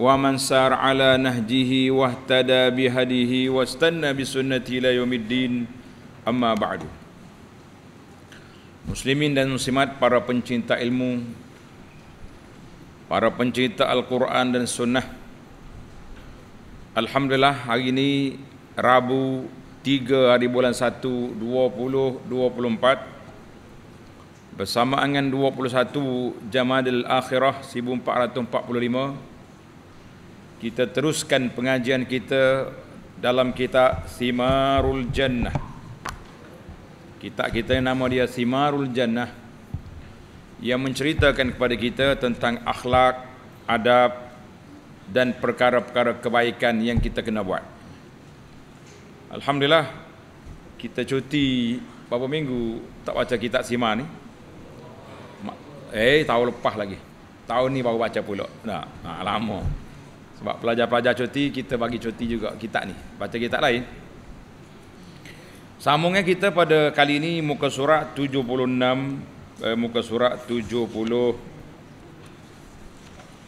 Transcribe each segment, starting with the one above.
wa man sar ala nahjihi wahtada bihadihi wastanna bisunnati ila yaumiddin amma ba'du muslimin dan muslimat para pencinta ilmu para pencinta al-Quran dan sunnah alhamdulillah hari ini rabu 3 hari bulan 1 2024 bersamaan dengan 21 jamadil akhirah 1445 kita teruskan pengajian kita dalam kitab Simarul Jannah. Kitab kita yang nama dia Simarul Jannah yang menceritakan kepada kita tentang akhlak, adab dan perkara-perkara kebaikan yang kita kena buat. Alhamdulillah kita cuti beberapa minggu tak baca kitab Sima ni. Eh, tahun lepas lagi. Tahun ni baru baca pula. Nah, nah lama. Sebab pelajar-pelajar cuti kita bagi cuti juga kitab ni. Baca kitab lain. Sambungnya kita pada kali ini muka surat 76 eh, muka surat 70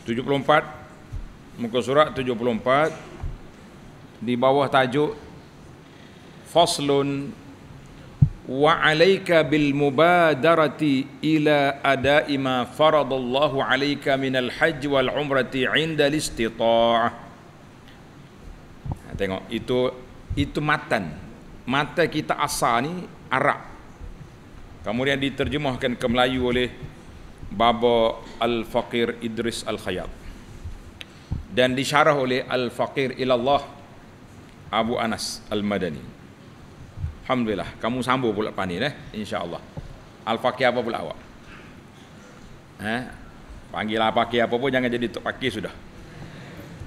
74 muka surat 74 di bawah tajuk Faslun wa alayka bil mubadarati ila ada'i ma faradallahu alayka min al hajj wal umrati 'inda al istita'ah tengok itu itu matan mata kita asal ni arab kemudian diterjemahkan ke melayu oleh baba al faqir idris al khayyat dan disyarah oleh al faqir ila allah abu anas al madani Alhamdulillah. Kamu Sambo pula panin eh. InsyaAllah. Al-Faqih apa pula awak? Eh? Panggil Al-Faqih apa pun jangan jadi Al-Faqih sudah.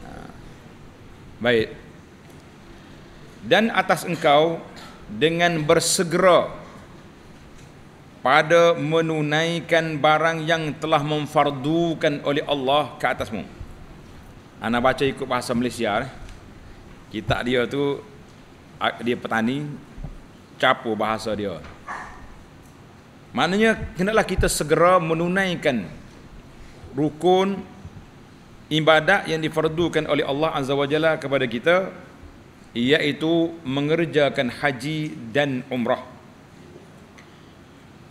Ha. Baik. Dan atas engkau dengan bersegera pada menunaikan barang yang telah memfardukan oleh Allah ke atasmu. Anak baca ikut bahasa Malaysia. Eh? Kita dia tu dia petani, capur bahasa dia. Maknanya kenalah kita segera menunaikan rukun ibadat yang difardukan oleh Allah Azza wa Jalla kepada kita iaitu mengerjakan haji dan umrah.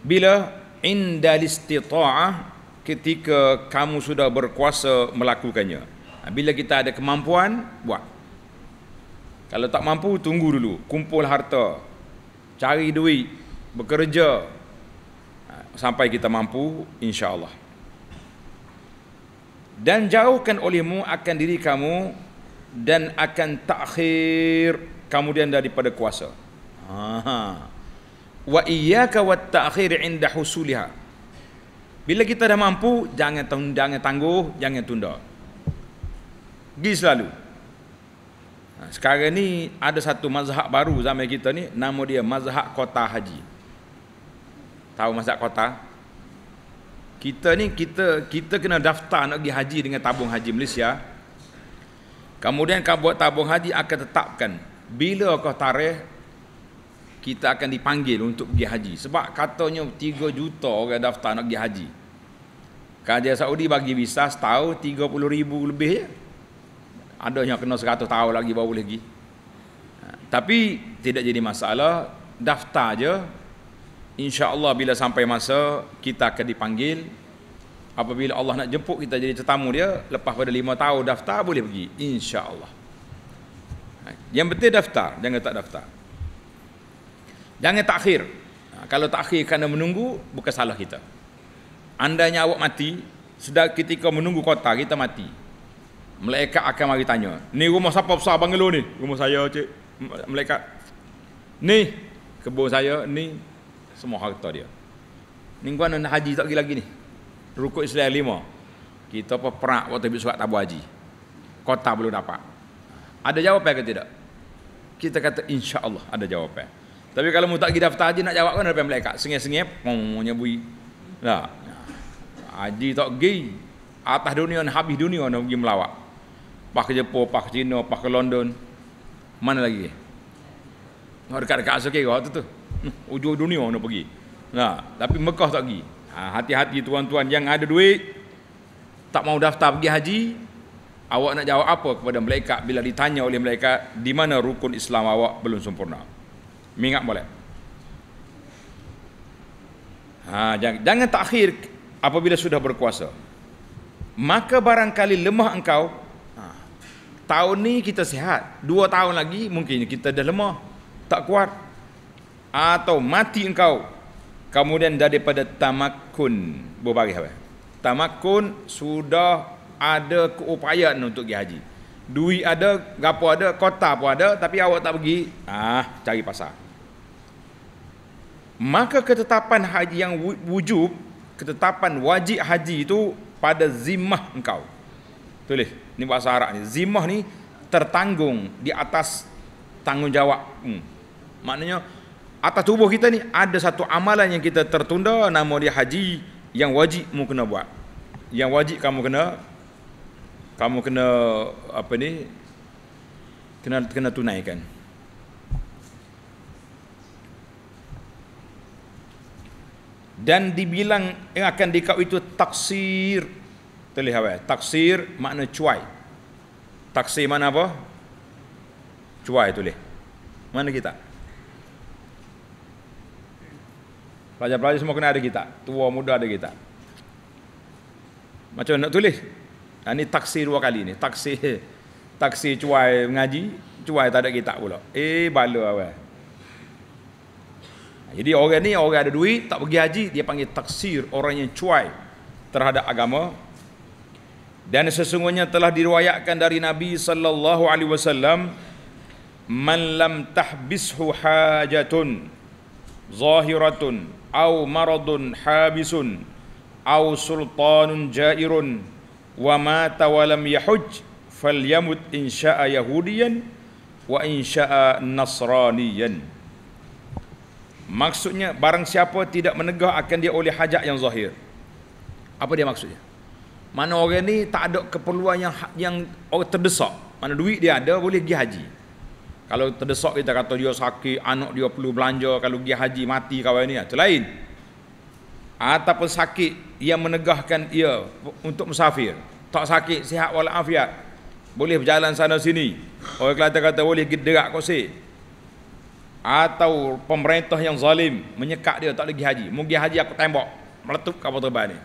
Bila inda listita'ah ketika kamu sudah berkuasa melakukannya. Ha, bila kita ada kemampuan, buat. Kalau tak mampu, tunggu dulu. Kumpul harta cari duit, bekerja sampai kita mampu insya-Allah. Dan jauhkan olehmu akan diri kamu dan akan takhir kemudian daripada kuasa. Ha. Wa iyyaka wat ta'khir inda husuliha. Bila kita dah mampu, jangan tunda, jangan tangguh, jangan tunda. Gi selalu. Ha, sekarang ni ada satu mazhab baru zaman kita ni nama dia mazhab kota haji. Tahu mazhab kota? Kita ni kita kita kena daftar nak pergi haji dengan tabung haji Malaysia. Kemudian kau buat tabung haji akan tetapkan bila kau tarikh kita akan dipanggil untuk pergi haji sebab katanya 3 juta orang daftar nak pergi haji. Kerajaan Saudi bagi visa setahun 30,000 lebih je. Ya? ada yang kena 100 tahun lagi baru boleh pergi ha, tapi tidak jadi masalah daftar je Allah bila sampai masa kita akan dipanggil apabila Allah nak jemput kita jadi tetamu dia lepas pada 5 tahun daftar boleh pergi Insya Allah. Ha, yang betul daftar jangan tak daftar jangan takhir ha, kalau takhir kerana menunggu bukan salah kita andainya awak mati sedang ketika menunggu kota kita mati Malaikat akan mari tanya. Ni rumah siapa besar bangelo ni? Rumah saya, cik. Malaikat. Ni kebun saya, ni semua harta dia. Ni gua nak haji tak lagi lagi ni. Rukuk Islam lima. Kita apa perak waktu habis surat tabu haji. Kota belum dapat. Ada jawapan ke tidak? Kita kata insya-Allah ada jawapan. Tapi kalau mu tak pergi daftar haji nak jawab kan daripada malaikat. Sengih-sengih pomonya bui. Lah. Haji tak pergi atas dunia dan habis dunia nak pergi melawak pas ke Jepun, pas ke China, pas ke London. Mana lagi? Nak oh, dekat-dekat asal kira waktu tu. Hmm, Ujung dunia nak pergi. Nah, ha, tapi Mekah tak pergi. Ha, hati-hati tuan-tuan yang ada duit, tak mau daftar pergi haji, awak nak jawab apa kepada mereka? bila ditanya oleh mereka di mana rukun Islam awak belum sempurna? Mengingat boleh. Ha, jangan, jangan takhir apabila sudah berkuasa. Maka barangkali lemah engkau tahun ni kita sihat dua tahun lagi mungkin kita dah lemah tak kuat atau mati engkau kemudian daripada tamakun berbagai hal tamakun sudah ada keupayaan untuk pergi haji duit ada gapo ada kota pun ada tapi awak tak pergi ah cari pasar maka ketetapan haji yang wujub ketetapan wajib haji itu pada zimah engkau Tulis. Ini bahasa Arab ni. Zimah ni tertanggung di atas tanggungjawab. Hmm. Maknanya atas tubuh kita ni ada satu amalan yang kita tertunda nama dia haji yang wajib kamu kena buat. Yang wajib kamu kena kamu kena apa ni? kena kena tunaikan. Dan dibilang yang akan dikau itu taksir Tulis apa? Taksir makna cuai. taksi mana apa? Cuai tulis. Mana kita? Pelajar-pelajar semua kena ada kita. Tua muda ada kita. Macam nak tulis? Ha, ini taksi dua kali ni. Taksi taksi cuai mengaji, cuai tak ada kita pula. Eh, bala awal. Ha, jadi orang ni orang ada duit tak pergi haji dia panggil taksir orang yang cuai terhadap agama dan sesungguhnya telah diriwayatkan dari Nabi sallallahu alaihi wasallam man lam tahbishu hajatun zahiratun au maradun habisun au sultanun jairun wa mata wa yahuj falyamut in syaa yahudiyan wa in syaa nasraniyan maksudnya barang siapa tidak menegah akan dia oleh hajat yang zahir apa dia maksudnya mana orang ni tak ada keperluan yang yang orang terdesak. Mana duit dia ada boleh pergi haji. Kalau terdesak kita kata dia sakit, anak dia perlu belanja, kalau pergi haji mati kawan ni, itu ah, lain. Ataupun sakit yang menegahkan ia untuk musafir. Tak sakit, sihat walafiat. Boleh berjalan sana sini. Orang kata kata boleh gerak kosik. Atau pemerintah yang zalim menyekat dia tak lagi haji. Mungkin haji aku tembok meletup kapal terbang ni.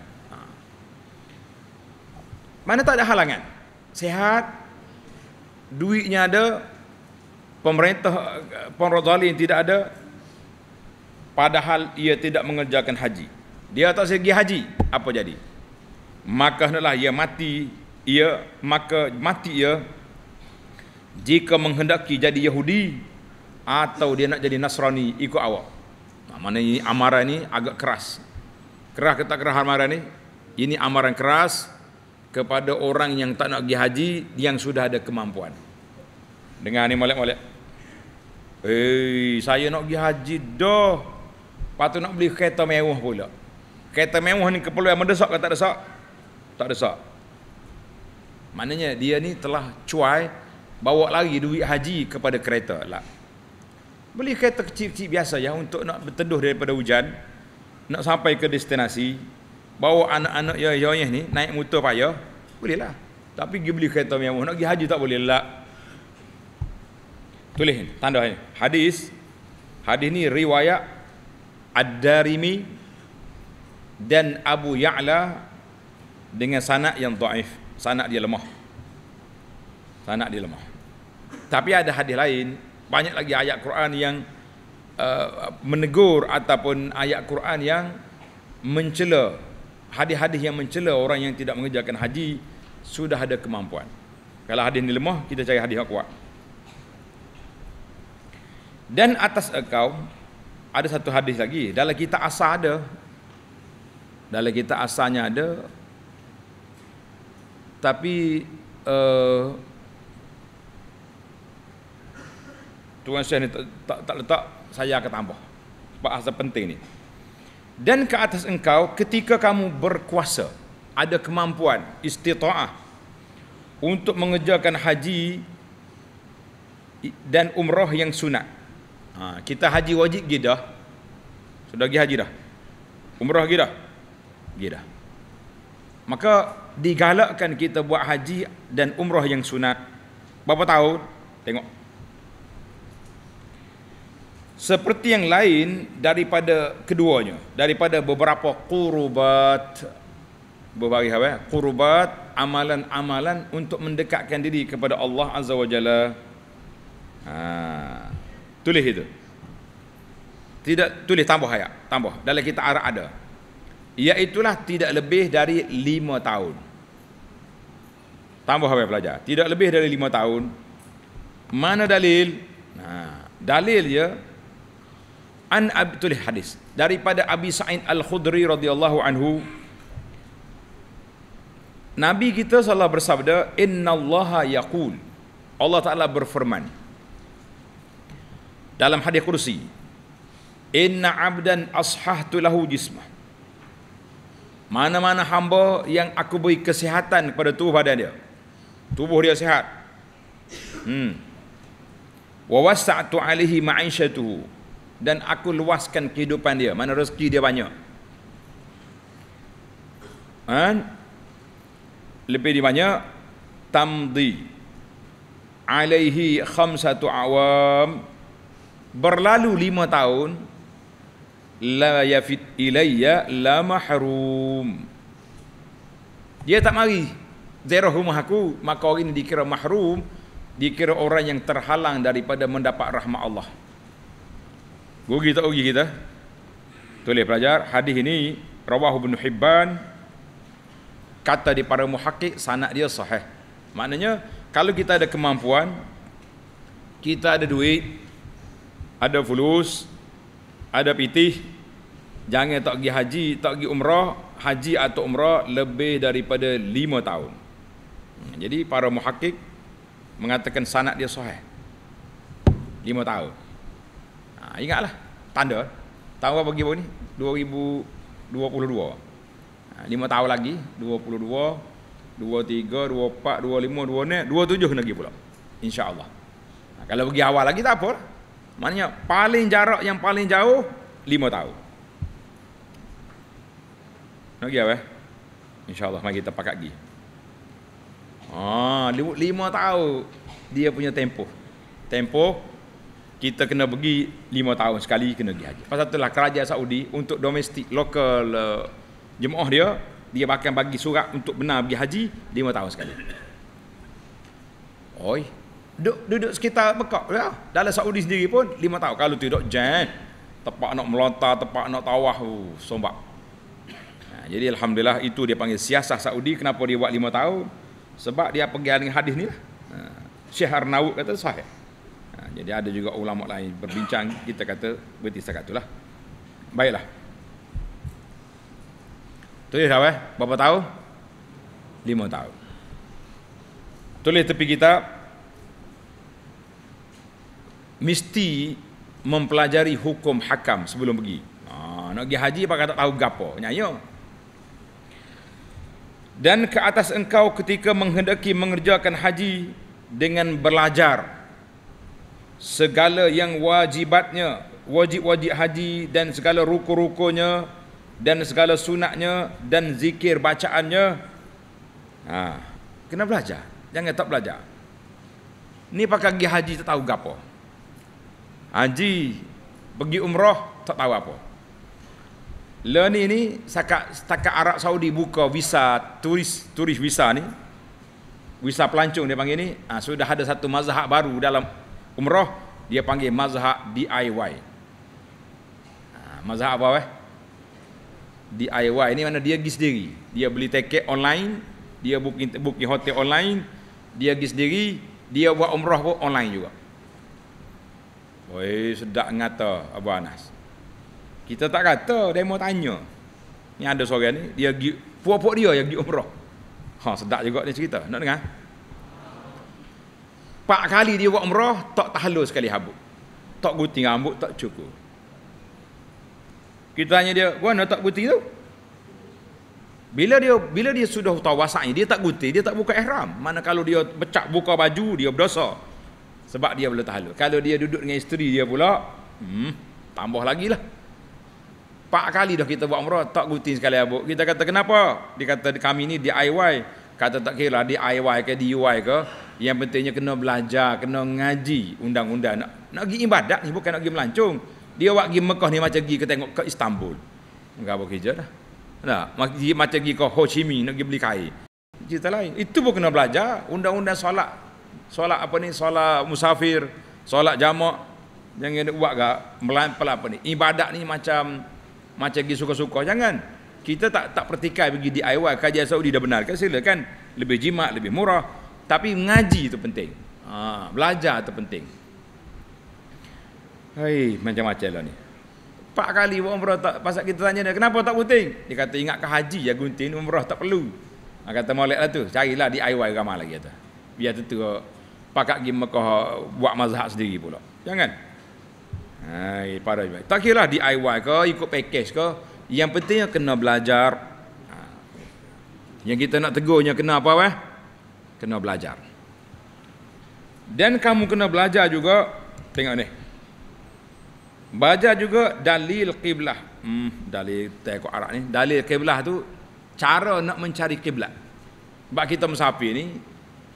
Mana tak ada halangan? Sehat, duitnya ada, pemerintah pemerintah tidak ada, padahal ia tidak mengerjakan haji. Dia tak segi haji, apa jadi? Maka hendaklah ia mati, ia maka mati ia jika menghendaki jadi Yahudi atau dia nak jadi Nasrani ikut awak. mana ini amaran ini agak keras. Keras kata keras amaran ini. Ini amaran keras kepada orang yang tak nak pergi haji yang sudah ada kemampuan. Dengar ni molek-molek. Eh, saya nak pergi haji dah. Patu nak beli kereta mewah pula. Kereta mewah ni keperluan mendesak ke tak desak? Tak desak. Maknanya dia ni telah cuai bawa lagi duit haji kepada kereta lah. Beli kereta kecil-kecil biasa ya untuk nak berteduh daripada hujan, nak sampai ke destinasi, bawa anak-anak ya, ya ya ni naik motor payah boleh lah tapi pergi beli kereta mewah nak pergi haji tak boleh lah tulis ni tanda ni hadis hadis ni riwayat Ad-Darimi dan Abu Ya'la dengan sanak yang ta'if sanak dia lemah sanak dia lemah tapi ada hadis lain banyak lagi ayat Quran yang uh, menegur ataupun ayat Quran yang mencela hadis-hadis yang mencela orang yang tidak mengerjakan haji sudah ada kemampuan. Kalau hadis ni lemah, kita cari hadis yang kuat. Dan atas engkau ada satu hadis lagi. Dalam kita asal ada. Dalam kita asalnya ada. Tapi uh, Tuan saya ni tak, tak, tak letak saya akan tambah. Sebab asal penting ni dan ke atas engkau ketika kamu berkuasa ada kemampuan istita'ah untuk mengerjakan haji dan umrah yang sunat ha, kita haji wajib pergi dah sudah pergi haji dah umrah pergi dah pergi dah maka digalakkan kita buat haji dan umrah yang sunat berapa tahun tengok seperti yang lain daripada keduanya daripada beberapa qurubat berbagai hal eh? Ya? qurubat amalan-amalan untuk mendekatkan diri kepada Allah azza wajalla ha tulis itu tidak tulis tambah ayat tambah dalam kita arah ada iaitulah tidak lebih dari lima tahun tambah apa pelajar tidak lebih dari lima tahun mana dalil nah ha. dalil dia ya? an tulis hadis daripada Abi Sa'id Al Khudri radhiyallahu anhu Nabi kita salah bersabda innallaha yaqul Allah Taala berfirman dalam hadis kursi inna abdan ashahtu lahu jismah mana-mana hamba yang aku beri kesihatan kepada tubuh badan dia tubuh dia sihat hmm wa wasa'tu alaihi ma'ishatuhu dan aku luaskan kehidupan dia mana rezeki dia banyak dan lebih dia banyak tamdi alaihi khamsatu awam berlalu lima tahun la yafid ilaiya la mahrum dia tak mari zero rumah aku maka orang ini dikira mahrum dikira orang yang terhalang daripada mendapat rahmat Allah Gugi tak gugi kita? Tulis pelajar hadis ini rawahu bin Hibban kata di para muhakkik sanad dia sahih. Maknanya kalau kita ada kemampuan kita ada duit ada fulus ada pitih jangan tak pergi haji tak pergi umrah haji atau umrah lebih daripada lima tahun jadi para muhakkik mengatakan sanad dia sahih lima tahun Ha, ingatlah tanda tahun berapa pergi baru ni 2022 ha, 5 tahun lagi 22 23 24 25 26 lagi pula insyaallah ha, kalau pergi awal lagi tak apa maknanya paling jarak yang paling jauh 5 tahun nak pergi apa eh? insyaallah mari kita pakat pergi ah ha, 5 tahun dia punya tempoh tempoh kita kena pergi 5 tahun sekali kena pergi haji. Pasal itulah kerajaan Saudi untuk domestik lokal uh, jemaah dia dia bahkan bagi surat untuk benar pergi haji 5 tahun sekali. Oi. Duduk, duduk sekitar Mekah ya. Dalam Saudi sendiri pun 5 tahun kalau tidak jan. tempat nak melonta, tempat nak tawah, oh, uh, sombak. Nah, jadi alhamdulillah itu dia panggil siasah Saudi kenapa dia buat 5 tahun? Sebab dia pergi dengan hadis ni lah. Syekh Arnaud kata sahih. Ha, jadi ada juga ulama lain berbincang kita kata berarti setakat itulah baiklah tulis apa eh? berapa tahun lima tahun tulis tepi kita mesti mempelajari hukum hakam sebelum pergi ha, nak pergi haji pakai tak tahu gapo nyanyo dan ke atas engkau ketika menghendaki mengerjakan haji dengan belajar segala yang wajibatnya wajib-wajib haji dan segala ruku-rukunya dan segala sunatnya dan zikir bacaannya ha, kena belajar jangan tak belajar ni pakai pergi haji tak tahu gapo haji pergi umrah tak tahu apa Lain ini, ni sakak Arab Saudi buka visa turis turis visa ni visa pelancong dia panggil ni ha, sudah ada satu mazhab baru dalam umrah dia panggil mazhab DIY. Ha, mazhab apa eh? DIY ini mana dia pergi sendiri. Dia beli tiket online, dia booking booking hotel online, dia pergi sendiri, dia buat umrah pun online juga. Oi, sedak ngata Abu Anas. Kita tak kata, dia mau tanya. Ni ada seorang ni, dia pergi puak-puak dia yang pergi umrah. Ha, sedak juga ni cerita. Nak dengar? Empat kali dia buat umrah, tak tahlul sekali habuk. Tak guti ngambuk tak cukup. Kita tanya dia, nak tak guti tu? Bila dia bila dia sudah tawasai, dia tak guti, dia tak buka ihram. Mana kalau dia pecak buka baju, dia berdosa. Sebab dia belum tahlul. Kalau dia duduk dengan isteri dia pula, hmm, tambah lagi lah. Empat kali dah kita buat umrah, tak guti sekali habuk. Kita kata, kenapa? Dia kata, kami ni DIY. Kata tak kira lah, DIY ke DIY ke, yang pentingnya kena belajar, kena ngaji undang-undang. Nak, nak pergi ibadat ni bukan nak pergi melancung. Dia awak pergi Mekah ni macam pergi ke tengok ke Istanbul. Enggak apa kerja dah. Nah, macam pergi ke Ho Chi Minh nak pergi beli kain. Cerita lain. Itu pun kena belajar undang-undang solat. Solat apa ni? Solat musafir, solat jamak. Jangan nak buat gak melampau apa ni. Ibadat ni macam macam pergi suka-suka jangan. Kita tak tak pertikai pergi DIY kajian Saudi dah benar kan Sila kan lebih jimat lebih murah tapi mengaji itu penting ha, belajar itu penting hai macam-macam lah ni empat kali umrah tak pasal kita tanya dia kenapa tak gunting dia kata ingat ke haji ya gunting umrah tak perlu ha, kata molek lah tu carilah DIY ramah lagi kata biar tu tu pakak pergi Mekah buat mazhab sendiri pula jangan hai para juga tak kira lah DIY ke ikut package ke yang pentingnya kena belajar ha. yang kita nak tegurnya kena apa eh? kena belajar dan kamu kena belajar juga tengok ni belajar juga dalil qiblah hmm, dalil teko arak ni dalil qiblah tu cara nak mencari kiblat sebab kita musafir ni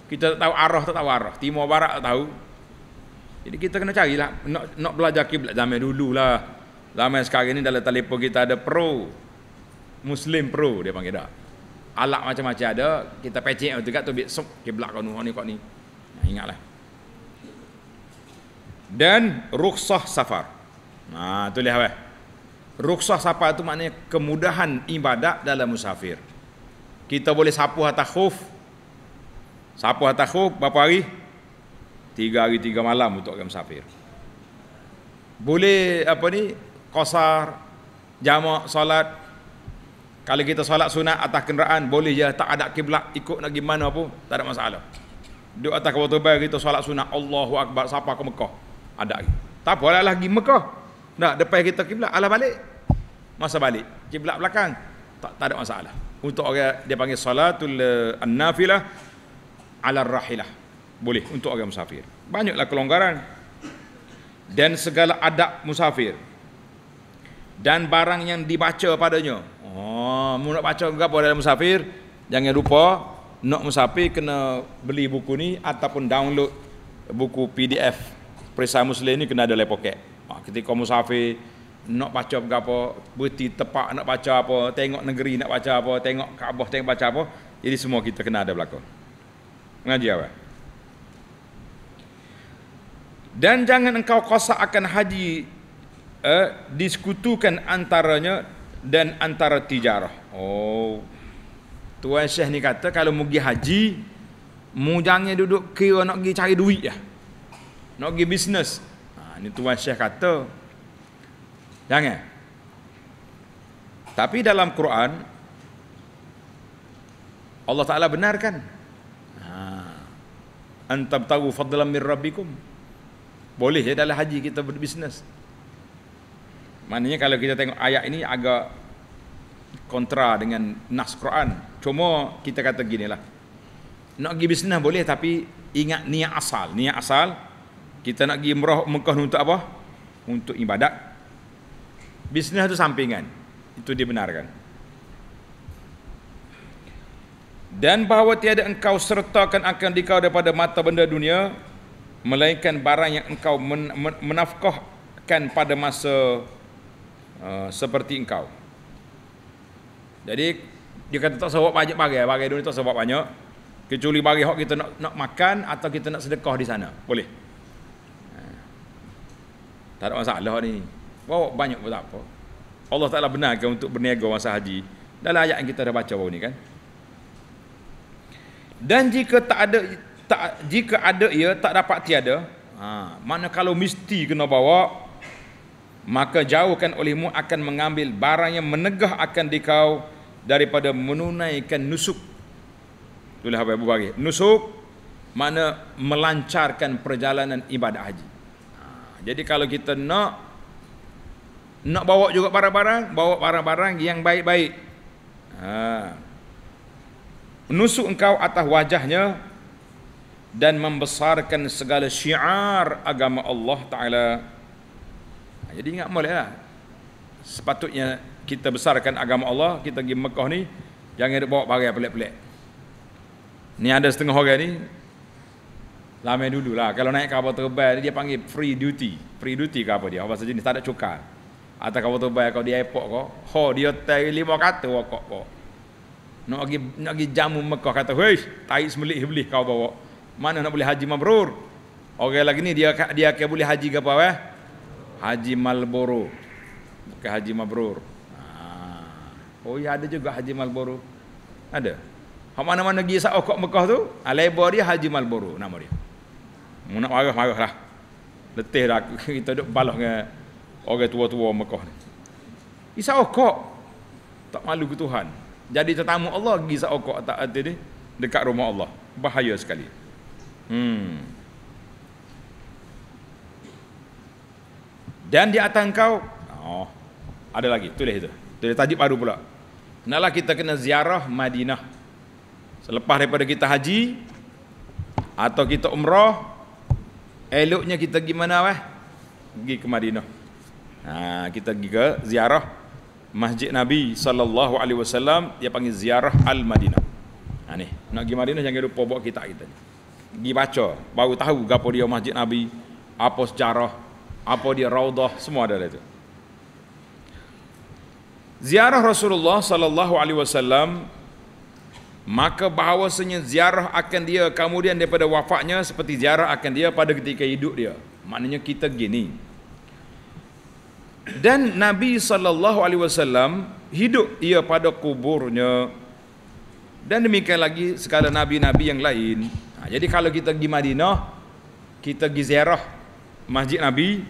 kita tak tahu arah tak tahu arah timur barat tak tahu jadi kita kena carilah nak nak belajar kiblat zaman lah. zaman sekarang ni dalam telefon kita ada pro muslim pro dia panggil dah alat macam-macam ada kita pecik tu juga tu bit sup kiblat kau ni kau ni ingatlah dan rukhsah safar nah tu lihat weh rukhsah safar tu maknanya kemudahan ibadat dalam musafir kita boleh sapu atas khuf sapu atas khuf berapa hari Tiga hari tiga malam untuk kem safir boleh apa ni qasar jamak solat kalau kita solat sunat atas kenderaan boleh je tak ada kiblat ikut nak gimana pun tak ada masalah. Duduk atas kubur terbang kita solat sunat Allahu akbar siapa ke Mekah? Ada Tak apalah lagi pergi Mekah. Nak depan kita kiblat alah balik. Masa balik kiblat belakang tak tak ada masalah. Untuk orang dia panggil salatul eh, annafilah ala rahilah. Boleh untuk orang musafir. Banyaklah kelonggaran dan segala adab musafir dan barang yang dibaca padanya. Oh, mu nak baca ke apa dalam musafir? Jangan lupa nak musafir kena beli buku ni ataupun download buku PDF Perisai Muslim ni kena ada dalam poket. Ah, ketika musafir nak baca ke apa, berhenti tepat nak baca apa, tengok negeri nak baca apa, tengok Kaabah tengok baca apa, jadi semua kita kena ada belakang. Mengaji apa? Dan jangan engkau kosak akan haji eh, disekutukan antaranya dan antara tijarah. Oh. Tuan Syekh ni kata kalau mugi haji, mu duduk ke, nak pergi cari duit ya. Nak pergi bisnes. Ha, ni Tuan Syekh kata. Jangan. Tapi dalam Quran Allah Taala benarkan. Ha. Antab tahu fadlan min rabbikum. Boleh ya dalam haji kita berbisnes. Maknanya kalau kita tengok ayat ini agak kontra dengan nas Quran. Cuma kita kata gini lah, Nak pergi bisnes boleh tapi ingat niat asal. Niat asal kita nak pergi umrah Mekah untuk apa? Untuk ibadat. Bisnes itu sampingan. Itu dibenarkan. Dan bahawa tiada engkau sertakan akan dikau daripada mata benda dunia melainkan barang yang engkau men- men- menafkahkan pada masa Eh, seperti engkau. Jadi dia kata tak sebab banyak bagai, bagai dunia tak sebab banyak. Kecuali bagi hak kita nak nak makan atau kita nak sedekah di sana. Boleh. Eh. Tak ada masalah ni. Bawa banyak pun tak apa. Allah Ta'ala benarkan untuk berniaga masa haji. Dalam ayat yang kita dah baca baru ni kan. Dan jika tak ada tak, jika ada ia tak dapat tiada. Ha, mana kalau mesti kena bawa maka jauhkan olehmu akan mengambil barang yang menegah akan dikau daripada menunaikan nusuk. Itulah apa Abu Bakar. Nusuk mana melancarkan perjalanan ibadah haji. Ha, jadi kalau kita nak nak bawa juga barang-barang, bawa barang-barang yang baik-baik. Ha. Nusuk engkau atas wajahnya dan membesarkan segala syiar agama Allah Ta'ala. Jadi ingat boleh lah. Sepatutnya kita besarkan agama Allah, kita pergi Mekah ni, jangan bawa barang pelik-pelik. Ni ada setengah orang ni, lama dulu lah. Kalau naik kapal terbang dia panggil free duty. Free duty ke apa dia? Bahasa ni tak ada cukai. Atau kapal terbang kau di airport kau, ho, di hotel lima kata kau kok kok. Nak pergi, nak pergi jamu Mekah kata, weh, tarik semelik belih kau bawa. Mana nak boleh haji mabrur? Orang lagi ni dia dia akan boleh haji ke apa eh? Haji Malboro Bukan Haji Mabrur ha. Oh ya ada juga Haji Malboro Ada Hak mana-mana pergi Sa'ah Kok Mekah tu ah, Label dia Haji Malboro nama dia Nak marah-marah lah Letih dah kita duduk balas dengan Orang tua-tua Mekah ni Isa Okok Tak malu ke Tuhan Jadi tetamu Allah pergi Isa Okok tak hati ni Dekat rumah Allah Bahaya sekali Hmm dan di atas engkau oh ada lagi tulis itu tulis tajib baru pula hendaklah kita kena ziarah Madinah selepas daripada kita haji atau kita umrah eloknya kita pergi mana weh pergi ke Madinah ha, kita pergi ke ziarah Masjid Nabi sallallahu alaihi wasallam dia panggil ziarah Al Madinah. Ha nak pergi Madinah jangan lupa bawa kitab kita ni. Pergi baca, baru tahu gapo dia Masjid Nabi, apa sejarah, apa dia raudah semua ada itu ziarah Rasulullah sallallahu alaihi wasallam maka bahawasanya ziarah akan dia kemudian daripada wafatnya seperti ziarah akan dia pada ketika hidup dia maknanya kita gini dan Nabi sallallahu alaihi wasallam hidup ia pada kuburnya dan demikian lagi segala nabi-nabi yang lain. Ha, jadi kalau kita pergi Madinah, kita pergi ziarah masjid Nabi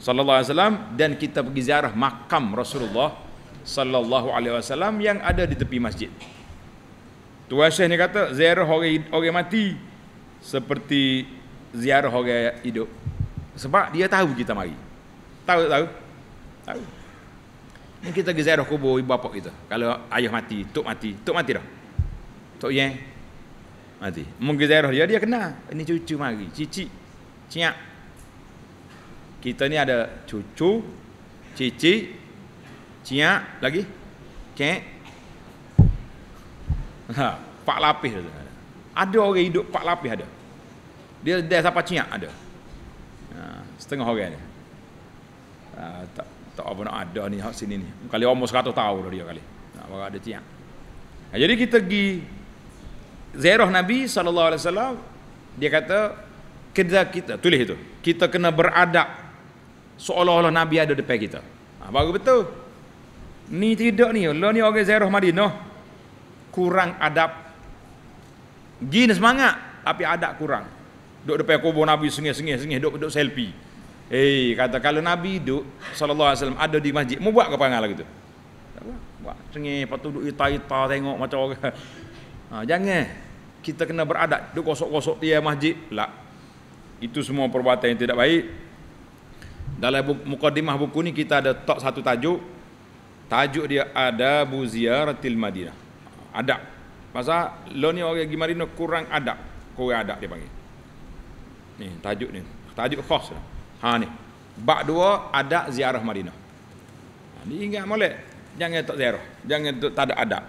sallallahu alaihi wasallam dan kita pergi ziarah makam Rasulullah sallallahu alaihi wasallam yang ada di tepi masjid. Tuan Syekh ni kata ziarah orang-orang mati seperti ziarah orang hidup. Sebab dia tahu kita mari. Tahu tak tahu? Tahu. Ni kita pergi ziarah kubur ibu bapa kita. Kalau ayah mati, tok mati, tok mati dah. Tok yang mati. Mungkin ziarah dia dia kenal. Ini cucu mari, cicit, ciak. Kita ni ada cucu, cici, cia, lagi, cek. Ha, pak lapis ada. Ada orang hidup pak lapis ada. Dia dia siapa cia ada. Ha, setengah orang ni. Ha, tak tak apa nak ada ni hak sini ni. Kali umur 100 tahun dah dia kali. Nak bagak ada cia. Ha, jadi kita pergi Zairah Nabi sallallahu alaihi wasallam dia kata kita kita tulis itu. Kita kena beradab seolah-olah Nabi ada depan kita. Ha, baru betul. Ni tidak ni. Lah ni orang Zairah Madinah. Kurang adab. Gini semangat. Tapi adab kurang. Duduk depan kubur Nabi sengih-sengih-sengih. Duduk, duduk selfie. Eh, hey, kata kalau Nabi duduk, SAW ada di masjid. Mau buat ke perangai lagi tu? Buat sengih. Lepas tu duduk ita-ita tengok macam orang. Ha, jangan. Kita kena beradab. Duduk kosok-kosok dia masjid pula. Itu semua perbuatan yang tidak baik dalam buku, mukadimah buku ni kita ada tok satu tajuk tajuk dia ada bu ziaratil madinah adab pasal lo ni orang pergi madinah kurang adab kurang adab dia panggil ni tajuk ni tajuk khas ha ni bab dua adab ziarah madinah ha, ni ingat molek jangan tak ziarah jangan tak ada adab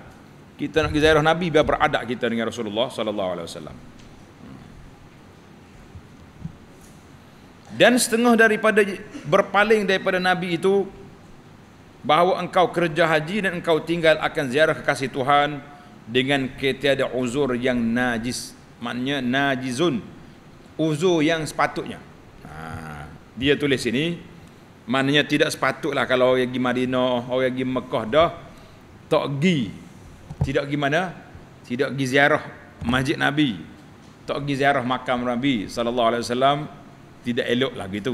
kita nak ziarah nabi biar beradab kita dengan Rasulullah sallallahu alaihi wasallam dan setengah daripada berpaling daripada Nabi itu bahawa engkau kerja haji dan engkau tinggal akan ziarah kekasih Tuhan dengan ketiada uzur yang najis maknanya najizun uzur yang sepatutnya ha, dia tulis ini maknanya tidak sepatutlah kalau orang pergi Madinah orang pergi Mekah dah tak pergi tidak pergi mana tidak pergi ziarah masjid Nabi tak pergi ziarah makam Nabi sallallahu alaihi wasallam tidak elok lah begitu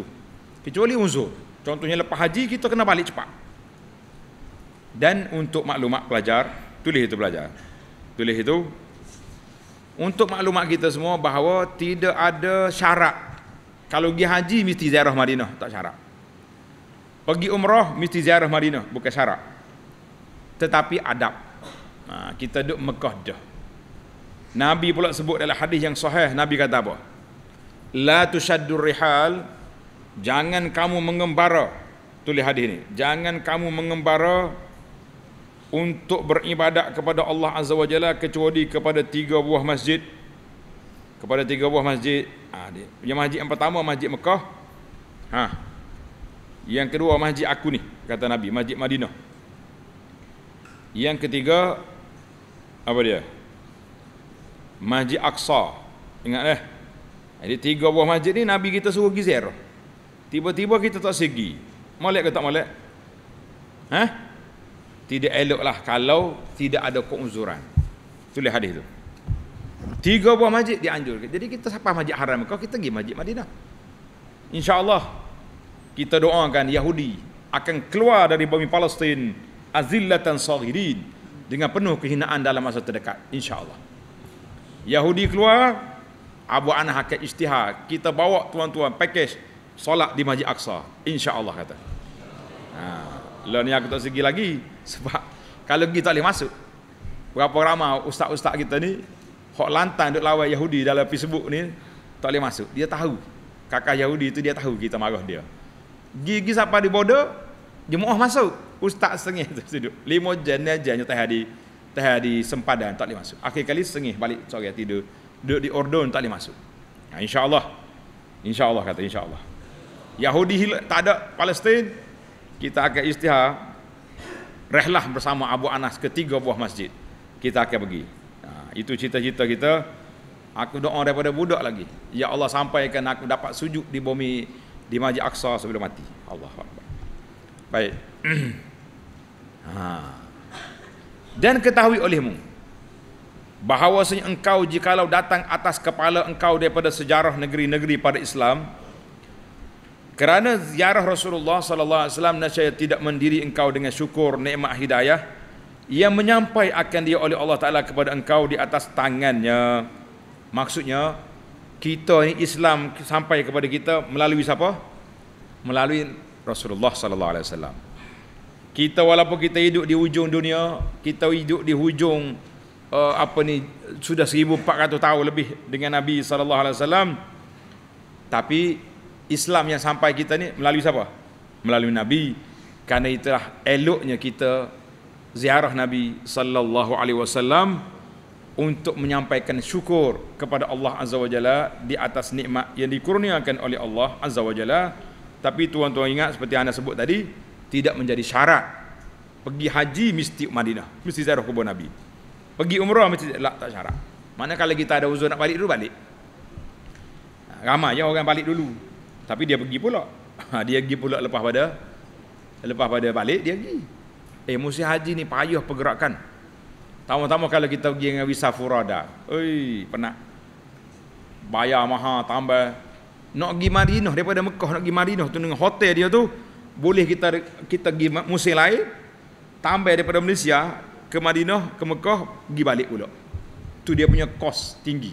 kecuali uzur contohnya lepas haji kita kena balik cepat dan untuk maklumat pelajar tulis itu pelajar tulis itu untuk maklumat kita semua bahawa tidak ada syarat kalau pergi haji mesti ziarah Madinah tak syarat pergi umrah mesti ziarah Madinah bukan syarat tetapi adab ha, kita duduk Mekah dah Nabi pula sebut dalam hadis yang sahih Nabi kata apa la tusaddur rihal jangan kamu mengembara tulis hadis ini jangan kamu mengembara untuk beribadat kepada Allah Azza Wajalla kecuali kepada tiga buah masjid kepada tiga buah masjid ha, yang masjid yang pertama masjid Mekah ha. yang kedua masjid aku ni kata Nabi masjid Madinah yang ketiga apa dia masjid Aqsa ingat eh jadi tiga buah masjid ni Nabi kita suruh pergi ziarah. Tiba-tiba kita tak segi. Molek ke tak molek? Ha? Tidak eloklah kalau tidak ada keunzuran. Tulis hadis tu. Tiga buah masjid dianjurkan. Jadi kita siapa masjid haram kau kita pergi masjid Madinah. Insya-Allah kita doakan Yahudi akan keluar dari bumi Palestin azillatan saghirin dengan penuh kehinaan dalam masa terdekat insya-Allah. Yahudi keluar Abu Anah akan istihar kita bawa tuan-tuan package solat di Masjid Aqsa insya-Allah kata. Ha, lo ni aku tak segi lagi sebab kalau kita boleh masuk berapa ramai ustaz-ustaz kita ni hok lantang duk lawan Yahudi dalam Facebook ni tak boleh masuk. Dia tahu. Kakak Yahudi tu dia tahu kita marah dia. Gigi siapa di bodoh jemaah masuk. Ustaz sengih tu tidur. Lima jenis jenis tahadi tahadi sempadan tak boleh masuk. Akhir kali sengih balik sore tidur duduk di Ordon tak boleh masuk. Ha, insya Allah, insya Allah kata insya Allah. Yahudi tak ada Palestin, kita akan istihar rehlah bersama Abu Anas ke tiga buah masjid. Kita akan pergi. Ha, itu cita-cita kita. Aku doa daripada budak lagi. Ya Allah sampaikan aku dapat sujud di bumi di Masjid Aqsa sebelum mati. Allah Akbar. Baik. ha. Dan ketahui olehmu bahawasanya engkau jikalau datang atas kepala engkau daripada sejarah negeri-negeri pada Islam kerana ziarah Rasulullah sallallahu alaihi wasallam nescaya tidak mendiri engkau dengan syukur nikmat hidayah yang menyampai akan dia oleh Allah taala kepada engkau di atas tangannya maksudnya kita ini Islam sampai kepada kita melalui siapa melalui Rasulullah sallallahu alaihi wasallam kita walaupun kita hidup di hujung dunia kita hidup di hujung uh, apa ni sudah 1400 tahun lebih dengan Nabi sallallahu alaihi wasallam tapi Islam yang sampai kita ni melalui siapa? Melalui Nabi. Karena itulah eloknya kita ziarah Nabi sallallahu alaihi wasallam untuk menyampaikan syukur kepada Allah Azza wajalla di atas nikmat yang dikurniakan oleh Allah Azza wajalla. Tapi tuan-tuan ingat seperti yang anda sebut tadi, tidak menjadi syarat pergi haji mesti Madinah, mesti ziarah kubur Nabi. Pergi umrah mesti lak, tak syarat. Mana kalau kita ada uzur nak balik dulu balik. Ha, Ramai je orang balik dulu. Tapi dia pergi pula. Ha, dia pergi pula lepas pada lepas pada balik dia pergi. Eh musim haji ni payah pergerakan. tamu-tamu kalau kita pergi dengan visa furada. Oi, penat. Bayar maha tambah nak pergi Madinah daripada Mekah nak pergi Madinah tu dengan hotel dia tu boleh kita kita pergi musim lain tambah daripada Malaysia ke Madinah, ke Mekah, pergi balik pula. Tu dia punya kos tinggi.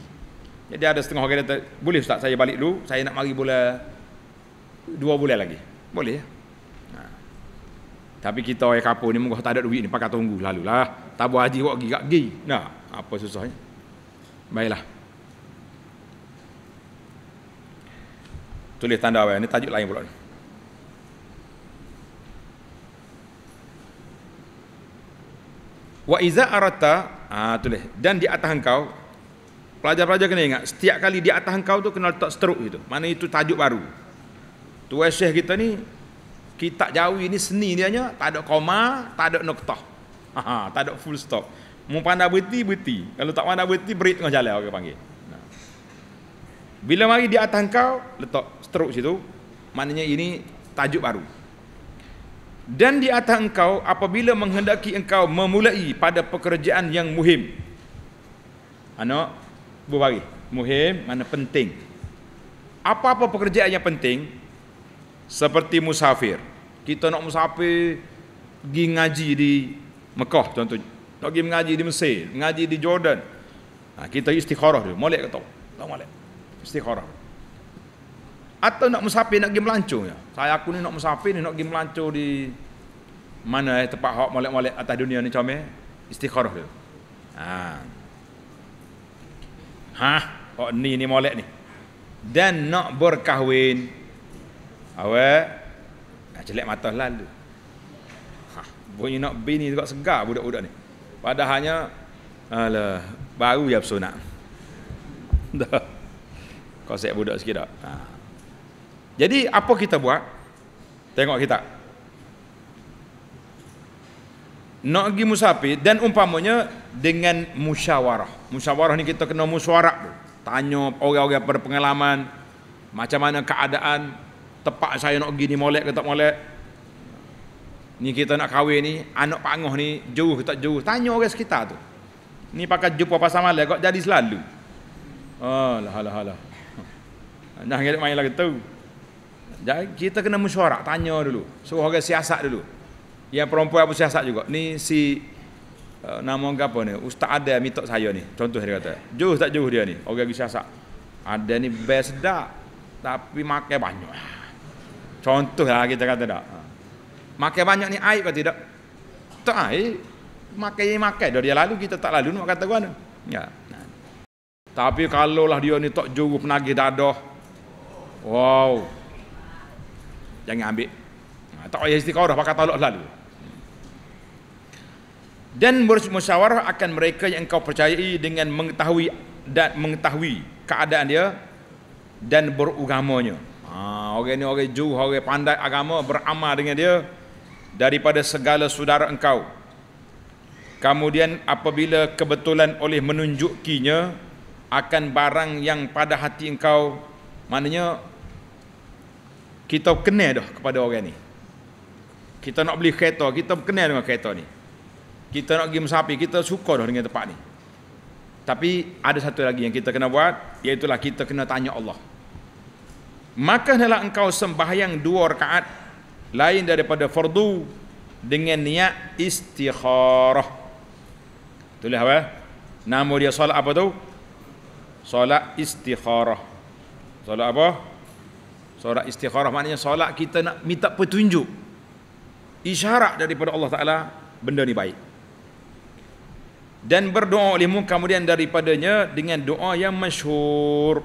Jadi ada setengah orang kata, boleh Ustaz saya balik dulu, saya nak mari bulan dua bulan lagi. Boleh ya? Ha. Tapi kita orang kapur ni, mungkin tak ada duit ni, pakai tunggu lalu lah. Tak haji, buat pergi, tak Nah, apa susahnya? Baiklah. Tulis tanda awal ni, tajuk lain pula ni. Wa iza arata ah ha, tulis dan di atas engkau pelajar-pelajar kena ingat setiap kali di atas engkau tu kena letak stroke gitu. Mana itu tajuk baru. Tu Syekh kita ni kita jauh ini seni dia nya tak ada koma, tak ada noktah. Ha, ha tak ada full stop. Mu pandai berhenti, berhenti. Kalau tak pandai berhenti, berit tengah jalan orang panggil. Nah. Ha. Bila mari di atas engkau letak stroke situ, maknanya ini tajuk baru dan di atas engkau apabila menghendaki engkau memulai pada pekerjaan yang muhim ano berbagi muhim mana penting apa-apa pekerjaan yang penting seperti musafir kita nak musafir pergi ngaji di Mekah contoh nak pergi mengaji di Mesir mengaji di Jordan ha, kita istikharah dulu molek kata tak molek istikharah atau nak musafir nak pergi melancur ya. saya aku ni nak musafir ni nak pergi melancur di mana eh, tempat hak molek-molek atas dunia ni comel istikharah dia ha ha oh, ni ni molek ni dan nak berkahwin awak dah celik mata lalu ha bunyi nak bini juga segar budak-budak ni padahalnya alah baru ya bersunat dah kau konsep budak sikit dah ha. Jadi apa kita buat? Tengok kita. Nak pergi musafir dan umpamanya dengan musyawarah. Musyawarah ni kita kena musyawarah tu. Tanya orang-orang berpengalaman macam mana keadaan tempat saya nak pergi ni molek ke tak molek. Ni kita nak kahwin ni, anak pangoh ni jauh ke tak jauh. Tanya orang sekitar tu. Ni pakai jumpa pasal malam kok jadi selalu. Oh, lah lah lah. Nah, ngelak main lagi tu. Jadi kita kena mesyuarat, tanya dulu. Suruh orang siasat dulu. Yang perempuan pun siasat juga. Ni si uh, nama orang apa ni? Ustaz ada mitok saya ni. Contoh dia kata. Juh tak juh dia ni. Orang pergi siasat. Ada ni best dak tapi makan banyak. Contoh lah kita kata dak. Ha. Makan banyak ni aib ke tidak? Tak aib. Makan yang makan dah dia lalu kita tak lalu nak kata gua Ya. Tapi kalau lah dia ni tak juru penagih dadah. Wow, jangan ambil ha, tak payah istiqarah pakai talak selalu dan musyawarah akan mereka yang engkau percayai dengan mengetahui dan mengetahui keadaan dia dan berugamanya ha, orang ni orang juh orang pandai agama beramal dengan dia daripada segala saudara engkau kemudian apabila kebetulan oleh menunjukkinya akan barang yang pada hati engkau maknanya kita kenal dah kepada orang ni kita nak beli kereta kita kenal dengan kereta ni kita nak pergi sapi kita suka dah dengan tempat ni tapi ada satu lagi yang kita kena buat iaitu kita kena tanya Allah maka hendaklah engkau sembahyang dua rakaat lain daripada fardu dengan niat istikharah tulis apa nama dia solat apa tu solat istikharah solat apa Solat istikharah maknanya solat kita nak minta petunjuk. Isyarat daripada Allah Ta'ala benda ni baik. Dan berdoa olehmu kemudian daripadanya dengan doa yang masyur.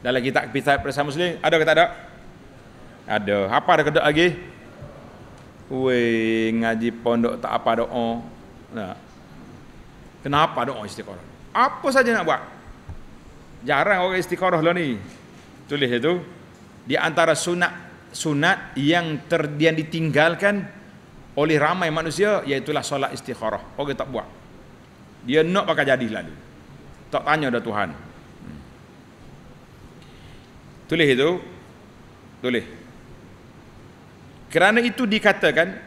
Dah lagi tak kita Rasul Muslim, ada ke tak ada? Ada. Apa ada kedok lagi? Weh, ngaji pondok tak apa doa. Nah. Kenapa doa istikharah? Apa saja nak buat? Jarang orang istiqarah lah ni. Tulis itu. Di antara sunat sunat yang ter, yang ditinggalkan oleh ramai manusia iaitulah solat istikharah. Orang tak buat. Dia nak pakai jadi lalu. Tak tanya dah Tuhan. Hmm. Tulis itu. Tulis. Kerana itu dikatakan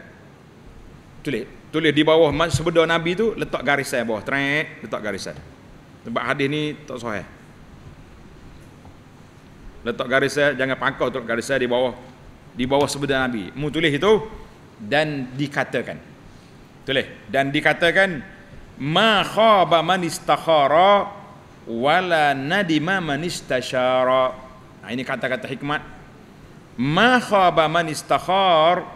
tulis tulis di bawah sebeda Nabi itu letak garisan bawah. Trek letak garisan. Sebab hadis ni tak sahih letak garis saya jangan pangkau letak garis saya di bawah di bawah sebenar Nabi mu tulis itu dan dikatakan tulis dan dikatakan ma khaba man istakhara wala nadima man istashara nah, ini kata-kata hikmat ma khaba man istakhar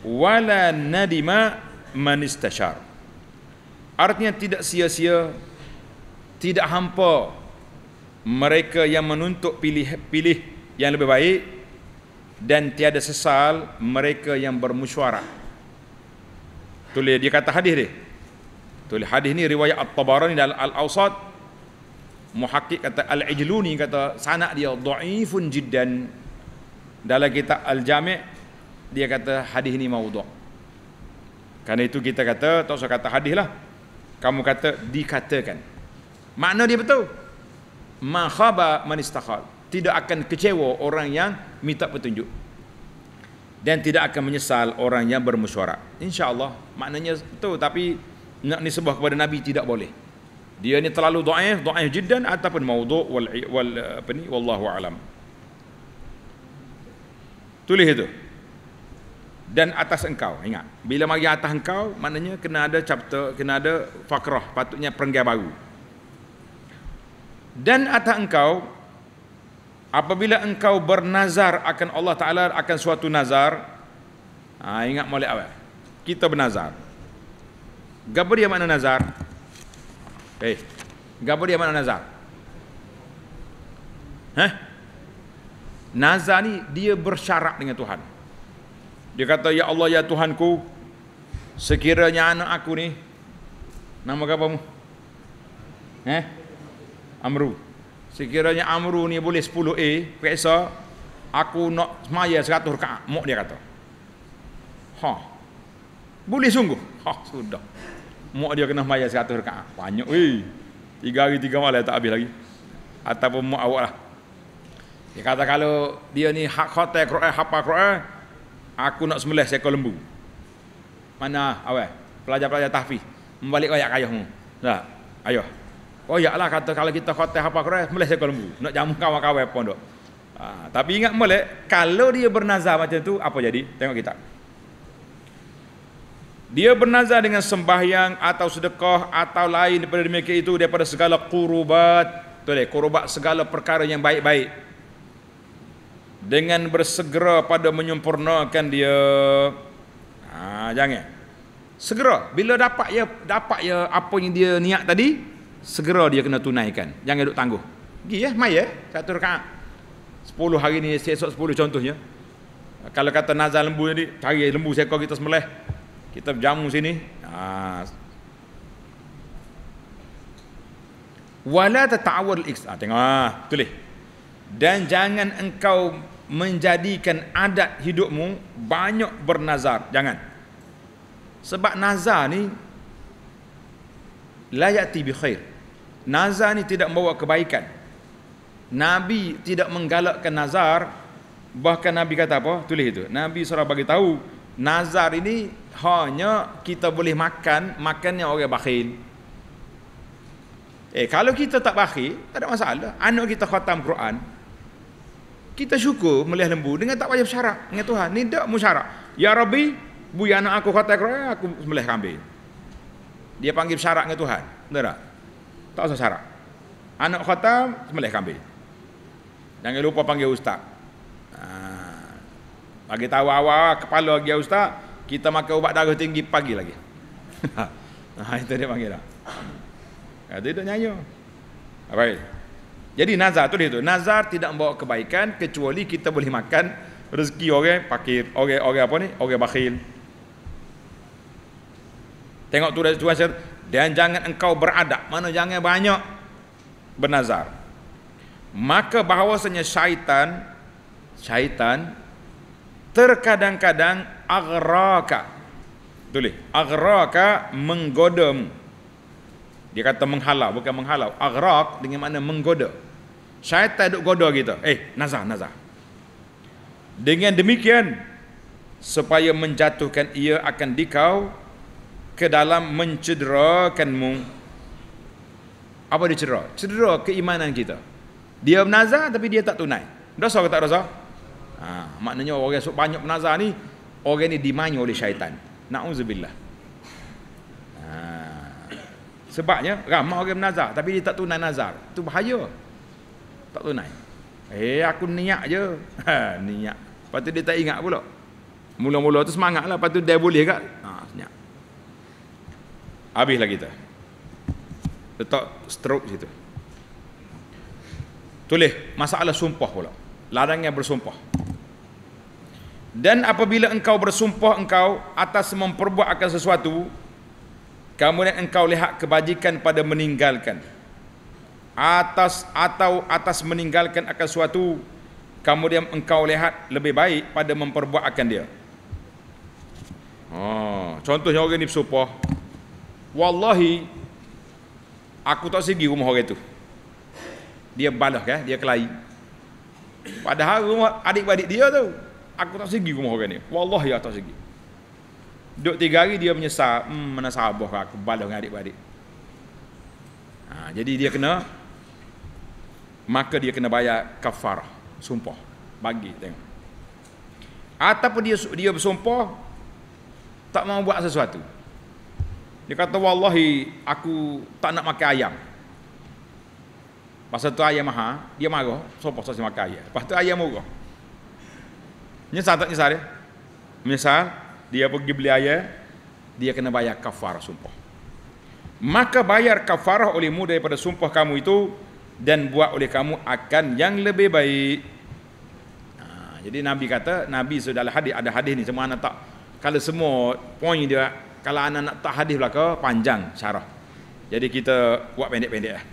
wala nadima man istashara artinya tidak sia-sia tidak hampa mereka yang menuntut pilih pilih yang lebih baik dan tiada sesal mereka yang bermusyawarah. Tulis dia kata hadis dia. Tulis hadis ni riwayat At-Tabarani dalam Al-Awsat. Muhaqqiq kata Al-Ijluni kata sanad dia dhaifun jiddan. Dalam kitab Al-Jami' dia kata hadis ni maudhu'. Karena itu kita kata tak usah kata hadis lah. Kamu kata dikatakan. Makna dia betul man khaba man tidak akan kecewa orang yang minta petunjuk dan tidak akan menyesal orang yang bermusyarak insyaallah maknanya betul tapi nak nisbah kepada nabi tidak boleh dia ni terlalu dhaif dhaif jiddan ataupun maudhu' wal, wal apa wallahu alam tulis itu dan atas engkau ingat bila mari atas engkau maknanya kena ada chapter kena ada fakrah patutnya perenggan baru dan atas engkau apabila engkau bernazar akan Allah Taala akan suatu nazar ha, ingat molek awal kita bernazar gapo dia makna nazar eh gapo dia makna nazar Hah? Nazar ni dia bersyarat dengan Tuhan. Dia kata, Ya Allah, Ya Tuhanku, sekiranya anak aku ni, nama kamu? Eh? Amru Sekiranya Amru ni boleh 10A Periksa Aku nak semaya 100 rekaat Mok dia kata Ha Boleh sungguh Ha sudah Mok dia kena semaya 100 rekaat Banyak weh Tiga hari tiga malam tak habis lagi Ataupun mok awak lah Dia kata kalau Dia ni hak khotai kru'ah Hapa kru'ah Aku nak semelih seekor lembu Mana awak Pelajar-pelajar tahfiz Membalik ayat kayuhmu Tak Ayuh, ayuh. Oh ya lah kata kalau kita khotih apa kerah, boleh saya kalau Nak jamu kawan-kawan pun dok. Ha, tapi ingat boleh, kalau dia bernazar macam tu, apa jadi? Tengok kita. Dia bernazar dengan sembahyang atau sedekah atau lain daripada demikian itu daripada segala kurubat. tu dek eh? Kurubat segala perkara yang baik-baik. Dengan bersegera pada menyempurnakan dia. Ha, jangan. Segera. Bila dapat ya dapat ya apa yang dia niat tadi, segera dia kena tunaikan jangan duduk tangguh pergi ya eh, mai ya satu rakaat 10 hari ni esok 10 contohnya kalau kata nazar lembu tadi cari lembu seekor kita sembelih kita jamu sini aa, ha. wala tata'awur al ah, ha, tengok ah, tulis dan jangan engkau menjadikan adat hidupmu banyak bernazar jangan sebab nazar ni layati bi khair Nazar ni tidak membawa kebaikan. Nabi tidak menggalakkan nazar, bahkan Nabi kata apa? Tulis itu. Nabi surah bagi tahu, nazar ini hanya kita boleh makan makan yang orang bakhil. Eh kalau kita tak bakhil, tak ada masalah. Anak kita khatam Quran, kita syukur melihat lembu dengan tak wajib syarat dengan Tuhan. Ni tak musyarak. Ya Rabbi, bui anak aku khatam Quran, aku boleh kambing. Dia panggil syarat dengan Tuhan. Betul tak? tak usah syarat anak khatam sembelih kambing jangan lupa panggil ustaz ha. bagi tahu awal kepala lagi ustaz kita makan ubat darah tinggi pagi lagi ha. ha, itu dia panggil lah ha. Ah, itu dia nyanyi baik jadi nazar tu dia tu nazar tidak membawa kebaikan kecuali kita boleh makan rezeki orang pakir. orang okay apa ni orang bakhil tengok tu dah tuan dan jangan engkau beradab mana jangan banyak bernazar maka bahawasanya syaitan syaitan terkadang-kadang agraka tulis agraka menggodam dia kata menghalau bukan menghalau agrak dengan makna menggoda syaitan duk goda kita eh nazar nazar dengan demikian supaya menjatuhkan ia akan dikau ke dalam mencederakanmu apa dia cedera? cedera keimanan kita dia menazah tapi dia tak tunai dosa ke tak dosa? Ha, maknanya orang yang banyak menazah ni orang ni dimanyu oleh syaitan na'udzubillah ha, sebabnya ramai orang menazah tapi dia tak tunai nazar tu bahaya tak tunai eh aku niat je ha, niat lepas tu dia tak ingat pula mula-mula tu semangat lah lepas tu dia boleh kat Habislah kita Letak stroke situ Tulis Masalah sumpah pula Larangnya bersumpah Dan apabila engkau bersumpah engkau Atas memperbuat akan sesuatu kamu dan engkau lihat kebajikan pada meninggalkan Atas atau atas meninggalkan akan sesuatu kamu dan engkau lihat lebih baik pada memperbuat akan dia oh, Contohnya orang ini bersumpah wallahi aku tak segi rumah orang itu dia balah eh? kan dia kelahi padahal rumah adik-adik dia tu aku tak segi rumah orang ni wallahi aku tak segi duduk tiga hari dia menyesal hmm, mana sabah aku balah dengan adik-adik ha, jadi dia kena maka dia kena bayar kafar, sumpah bagi tengok ataupun dia dia bersumpah tak mau buat sesuatu dia kata wallahi aku tak nak makan ayam. Pasal tu ayam mahal, dia marah, siapa so, saja makan ayam. Pasal tu ayam murah. Nyesal tak nyesal dia? Nyesal, dia pergi beli ayam, dia kena bayar kafarah sumpah. Maka bayar kafarah olehmu daripada sumpah kamu itu dan buat oleh kamu akan yang lebih baik. Ha, jadi Nabi kata, Nabi sudah ada hadis, ada hadis ni semua anak tak. Kalau semua poin dia kalau anak nak tak hadis belaka panjang syarah jadi kita buat pendek-pendek lah.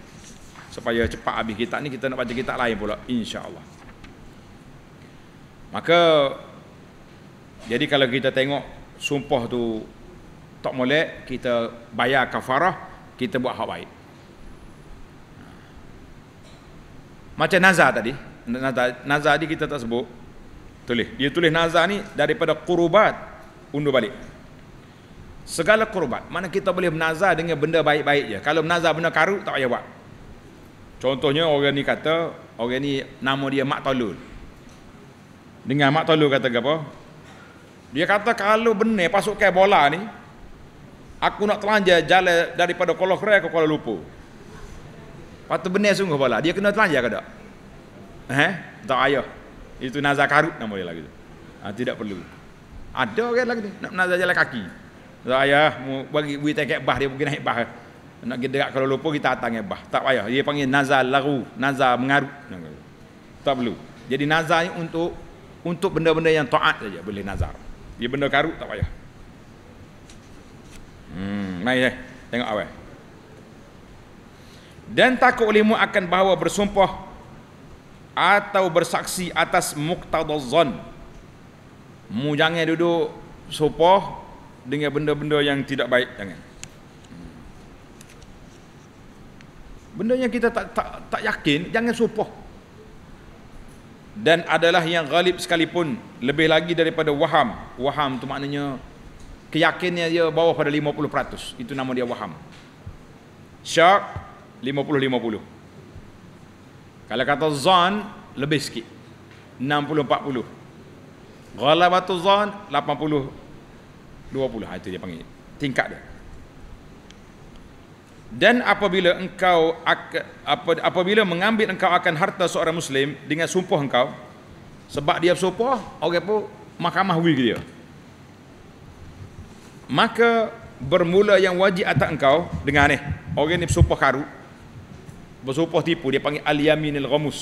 supaya cepat habis kita ni kita nak baca kitab lain pula Allah. maka jadi kalau kita tengok sumpah tu tak molek, kita bayar kafarah kita buat hak baik macam nazar tadi nazar, nazar tadi kita tak sebut tulis dia tulis nazar ni daripada kurubat undur balik Segala korban Mana kita boleh menazar dengan benda baik-baik je Kalau menazar benda karut tak payah buat Contohnya orang ni kata Orang ni nama dia Mak Tolul Dengan Mak Tolul kata apa Dia kata kalau benar pasukan bola ni Aku nak telanja jalan daripada Kuala Kerai ke Kuala Lumpur Lepas tu benar sungguh bola Dia kena telanja ke tak? Eh? Tak ayah Itu nazar karut nama dia lagi tu ha, Tidak perlu Ada orang lagi tu Nak nazar jalan kaki lah, ayah bagi bagi tiket bah dia pergi naik bah. Nak pergi derak kalau lupa kita datang naik bah. Tak payah. Dia panggil nazar laru, nazar mengaruk. Tak perlu. Jadi nazar ni untuk untuk benda-benda yang taat saja boleh nazar. Dia benda karut tak payah. Hmm, mai eh. Tengok awal. Eh. Dan takut olehmu akan bahawa bersumpah atau bersaksi atas muktadazzan. Mu jangan duduk sumpah dengan benda-benda yang tidak baik jangan. Hmm. Benda yang kita tak tak, tak yakin jangan supah. Dan adalah yang ghalib sekalipun lebih lagi daripada waham. Waham tu maknanya keyakinnya dia bawah pada 50%. Itu nama dia waham. Syak 50-50. Kalau kata zon lebih sikit. 60-40. Ghalabatu zan 20 ha, itu dia panggil tingkat dia dan apabila engkau apa apabila mengambil engkau akan harta seorang muslim dengan sumpah engkau sebab dia bersumpah orang pun mahkamah wil dia maka bermula yang wajib atas engkau dengan ni orang ni bersumpah karu bersumpah tipu dia panggil al yaminil ghamus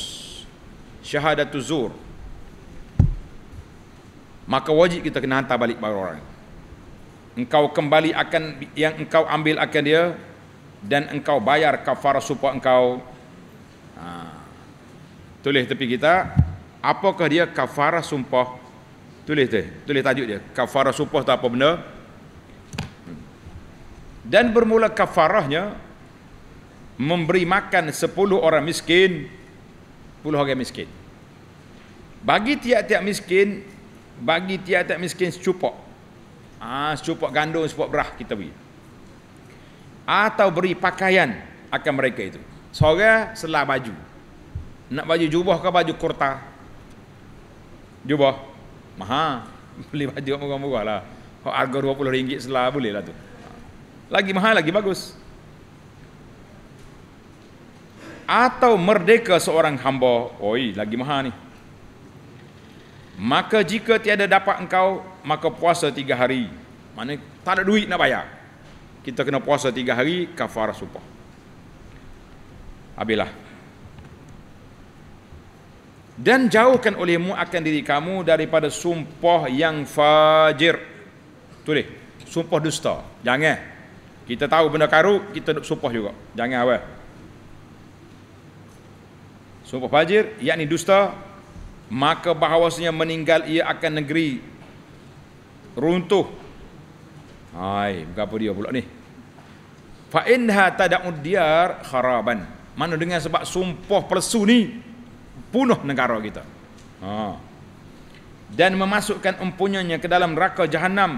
syahadatuz zur maka wajib kita kena hantar balik barang orang engkau kembali akan yang engkau ambil akan dia dan engkau bayar kafarah supaya engkau ha, tulis tepi kita apakah dia kafarah sumpah tulis tu tulis tajuk dia kafarah sumpah tak apa benda hmm. dan bermula kafarahnya memberi makan 10 orang miskin 10 orang miskin bagi tiap-tiap miskin bagi tiap-tiap miskin secupok. Ah, ha, cukup gandum, cukup berah kita beri. Atau beri pakaian akan mereka itu. Soalnya selah baju. Nak baju jubah ke baju kurta? Jubah. Mahal. Beli baju murah-murah lah. Oh, harga RM20 selah boleh lah tu. Lagi mahal, lagi bagus. Atau merdeka seorang hamba. Oi, lagi mahal ni. Maka jika tiada dapat engkau, maka puasa tiga hari. Mana tak ada duit nak bayar. Kita kena puasa tiga hari, kafar supah. Habislah. Dan jauhkan olehmu akan diri kamu daripada sumpah yang fajir. Itu dia. Sumpah dusta. Jangan. Kita tahu benda karut, kita duk sumpah juga. Jangan apa. Sumpah fajir, yakni dusta, maka bahawasanya meninggal ia akan negeri runtuh. Hai, apa dia pula ni? Fa'inha inha diyar kharaban. Mana dengan sebab sumpah palsu ni punuh negara kita. Ha. Dan memasukkan empunyanya ke dalam raka jahanam.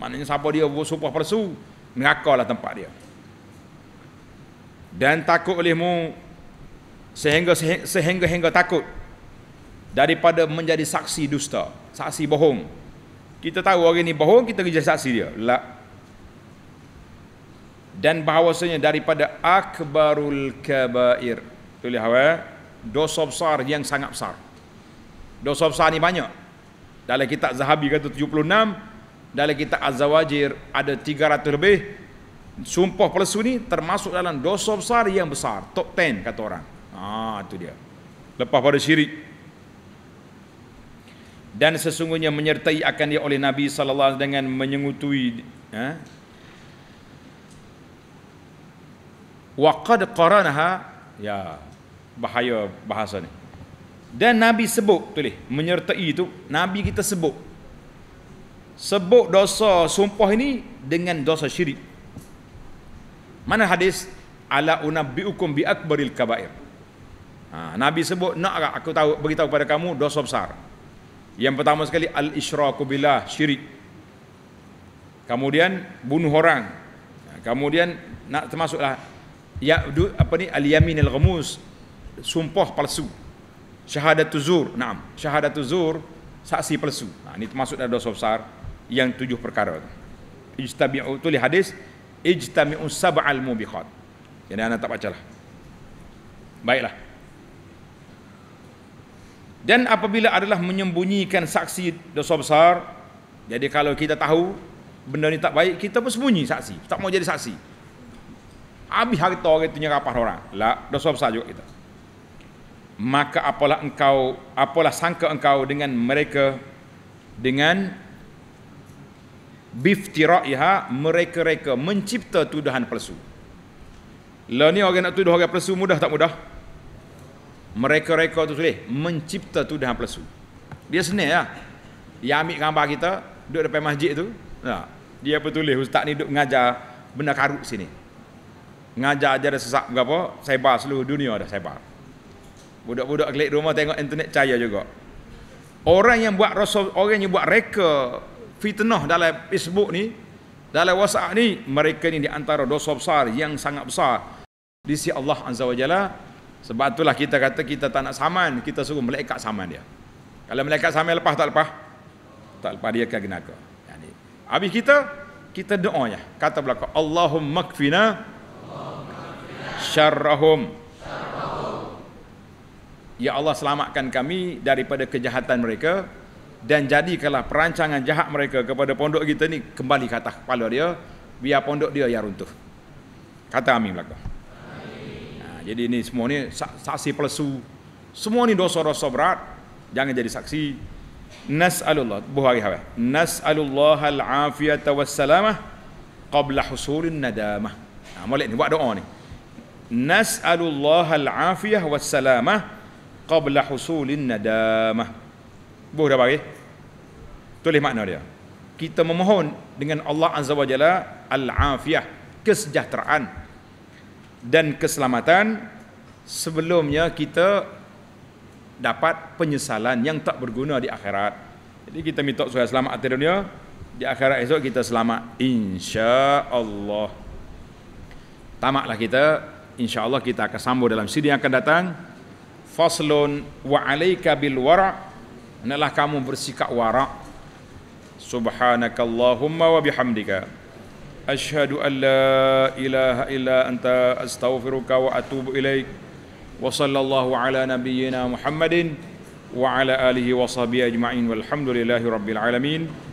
Maknanya siapa dia sumpah palsu, nerakalah tempat dia. Dan takut olehmu sehingga sehingga, sehingga takut daripada menjadi saksi dusta, saksi bohong. Kita tahu orang ini bohong, kita kerja saksi dia. La. Dan bahawasanya daripada akbarul kabair. Tulis awal, eh? dosa besar yang sangat besar. Dosa besar ini banyak. Dalam kitab Zahabi kata 76, dalam kitab Az-Zawajir ada 300 lebih. Sumpah palsu ni termasuk dalam dosa besar yang besar, top 10 kata orang. Ah, ha, tu dia. Lepas pada syirik, dan sesungguhnya menyertai akan dia oleh Nabi sallallahu alaihi wasallam dengan menyengutui ha? wa qad qaranaha ya bahaya bahasa ni dan nabi sebut tulis menyertai itu nabi kita sebut sebut dosa sumpah ini dengan dosa syirik mana hadis ala unabbiukum bi akbaril kabair ha, nabi sebut nak aku tahu beritahu pada kamu dosa besar yang pertama sekali al-isyraku billah syirik. Kemudian bunuh orang. Ha, kemudian nak termasuklah ya apa ni al-yamin ghamus sumpah palsu. Syahadat zur, naam. Syahadat zur saksi palsu. Nah, ha, ini termasuk dalam dosa besar yang tujuh perkara tu. Ijtabi'u tuli hadis ijtami'u sab'al mubiqat. Jadi anda tak bacalah. Baiklah. Dan apabila adalah menyembunyikan saksi dosa besar, jadi kalau kita tahu benda ni tak baik, kita pun sembunyi saksi. Tak mau jadi saksi. Habis hari tu orang tunjuk apa orang. Lah, dosa besar juga kita. Maka apalah engkau, apalah sangka engkau dengan mereka dengan biftira'iha mereka-reka mencipta tuduhan palsu. Lah ni orang nak tuduh orang palsu mudah tak mudah? mereka-reka tu sulih mencipta tu dah pelesu dia senil lah dia ambil gambar kita duduk depan masjid tu nah, ya. dia apa tulis ustaz ni duduk mengajar benda karut sini mengajar aja dah sesak berapa sebar seluruh dunia dah sebar budak-budak klik rumah tengok internet cahaya juga orang yang buat rasul orang yang buat reka fitnah dalam Facebook ni dalam WhatsApp ni mereka ni diantara dosa besar yang sangat besar di sisi Allah Azza wa Jalla sebab itulah kita kata kita tak nak saman, kita suruh melekat saman dia. Kalau melekat saman lepas tak lepas? Tak lepas dia akan kenaka. Jadi, habis kita, kita doa ya. Kata belakang, Allahumma kfina syarrahum. Ya Allah selamatkan kami daripada kejahatan mereka dan jadikanlah perancangan jahat mereka kepada pondok kita ni kembali ke atas kepala dia biar pondok dia yang runtuh. Kata amin belakang jadi ini semua ini saksi palsu. Semua ini dosa-dosa berat. Jangan jadi saksi. Nas'alullah. Buhari hawa. Nas'alullah al Afiyah wa salamah qabla husulin nadamah. Nah, mulai ini. Buat doa ini. Nas'alullah al-afiyah wa salamah qabla husulin nadamah. Buh dah bagi. Tulis makna dia. Kita memohon dengan Allah Azza wa Jalla al-afiyah. Kesejahteraan dan keselamatan sebelumnya kita dapat penyesalan yang tak berguna di akhirat. Jadi kita minta supaya selamat di dunia, di akhirat esok kita selamat insya-Allah. Tamatlah kita, insya-Allah kita akan sambung dalam sidang yang akan datang. Faslun wa alayka bil wara' hendaklah kamu bersikap wara' subhanakallahumma wa bihamdika أشهد أن لا إله إلا أنت أستغفرك وأتوب إليك وصلى الله على نبينا محمد وعلى آله وصحبه أجمعين والحمد لله رب العالمين